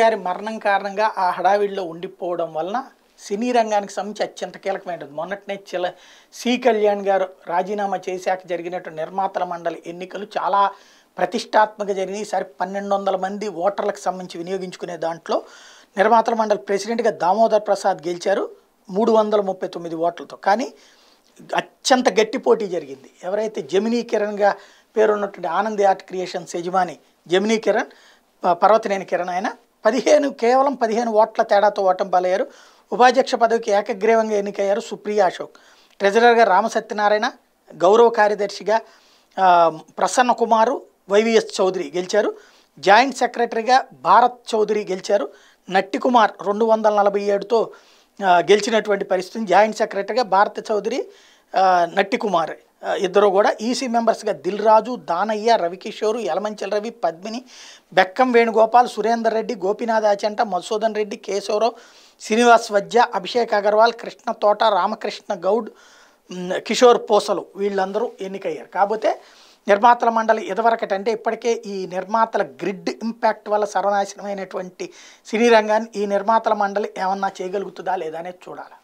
గారి మరణం కారణంగా ఆ హడావిడిలో ఉండిపోవడం వలన సినీ రంగానికి సంబంధించి అత్యంత కీలకమైనది మొన్నటినే చిల సి కళ్యాణ్ గారు రాజీనామా చేశాక జరిగినట్టు నిర్మాతల మండలి ఎన్నికలు చాలా ప్రతిష్టాత్మక జరిగి సరి పన్నెండు వందల మంది ఓటర్లకు సంబంధించి వినియోగించుకునే దాంట్లో నిర్మాతల మండలి ప్రెసిడెంట్గా దామోదర్ ప్రసాద్ గెలిచారు మూడు వందల ముప్పై తొమ్మిది ఓట్లతో కానీ అత్యంత గట్టి పోటీ జరిగింది ఎవరైతే జమినీ కిరణ్గా పేరున్నటువంటి ఆనంద్ ఆర్ట్ క్రియేషన్స్ యజమాని జమినీ కిరణ్ పర్వతనేని కిరణ్ ఆయన పదిహేను కేవలం పదిహేను ఓట్ల తేడాతో ఓటం పాలయ్యారు ఉపాధ్యక్ష పదవికి ఏకగ్రీవంగా ఎన్నికయ్యారు సుప్రియ అశోక్ ట్రెజరర్గా రామసత్యనారాయణ గౌరవ కార్యదర్శిగా ప్రసన్న కుమారు వైవిఎస్ చౌదరి గెలిచారు జాయింట్ సెక్రటరీగా భారత్ చౌదరి గెలిచారు నట్టి కుమార్ రెండు వందల నలభై ఏడుతో గెలిచినటువంటి పరిస్థితి జాయింట్ సెక్రటరీగా భారత చౌదరి నట్టి కుమార్ ఇద్దరు కూడా ఈసీ e మెంబర్స్గా దిల్ రాజు దానయ్య రవికిషోరు యలమంచల్ రవి పద్మిని బెక్కం వేణుగోపాల్ సురేందర్ రెడ్డి గోపీనాథ్ ఆచంట మధుసూదన్ రెడ్డి కేశవరావు శ్రీనివాస్ వద్య అభిషేక్ అగర్వాల్ కృష్ణ తోట రామకృష్ణ గౌడ్ కిషోర్ పోసలు వీళ్ళందరూ ఎన్నికయ్యారు కాకపోతే నిర్మాతల మండలి ఇదివరకటి అంటే ఇప్పటికే ఈ నిర్మాతల గ్రిడ్ ఇంపాక్ట్ వల్ల సర్వనాశనమైనటువంటి సినీ రంగాన్ని ఈ నిర్మాతల మండలి ఏమన్నా చేయగలుగుతుందా లేదా అనేది చూడాలి